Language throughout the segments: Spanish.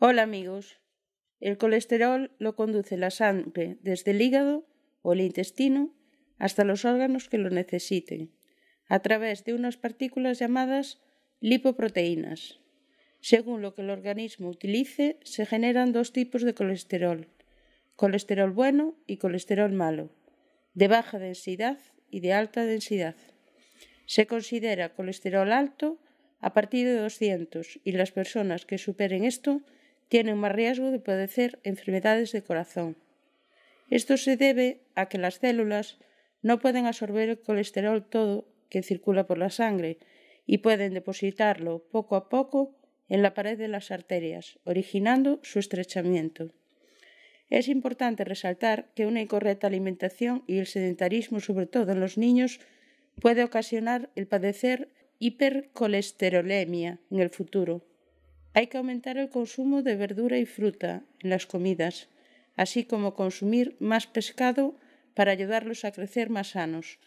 Hola amigos. El colesterol lo conduce la sangre desde el hígado o el intestino hasta los órganos que lo necesiten, a través de unas partículas llamadas lipoproteínas. Según lo que el organismo utilice, se generan dos tipos de colesterol, colesterol bueno y colesterol malo, de baja densidad y de alta densidad. Se considera colesterol alto a partir de 200 y las personas que superen esto tienen más riesgo de padecer enfermedades de corazón. Esto se debe a que las células no pueden absorber el colesterol todo que circula por la sangre y pueden depositarlo poco a poco en la pared de las arterias, originando su estrechamiento. Es importante resaltar que una incorrecta alimentación y el sedentarismo, sobre todo en los niños, puede ocasionar el padecer hipercolesterolemia en el futuro. Hay que aumentar el consumo de verdura y fruta en las comidas, así como consumir más pescado para ayudarlos a crecer más sanos.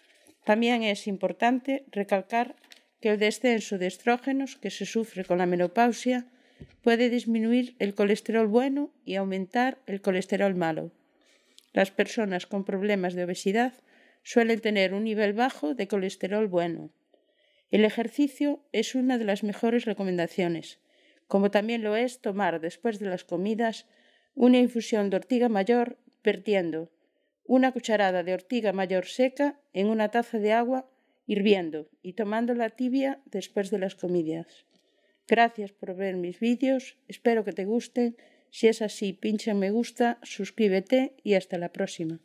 También es importante recalcar que el descenso de estrógenos que se sufre con la menopausia puede disminuir el colesterol bueno y aumentar el colesterol malo. Las personas con problemas de obesidad suelen tener un nivel bajo de colesterol bueno. El ejercicio es una de las mejores recomendaciones como también lo es tomar después de las comidas una infusión de ortiga mayor vertiendo una cucharada de ortiga mayor seca en una taza de agua hirviendo y tomando la tibia después de las comidas. Gracias por ver mis vídeos, espero que te gusten, si es así pincha en me gusta, suscríbete y hasta la próxima.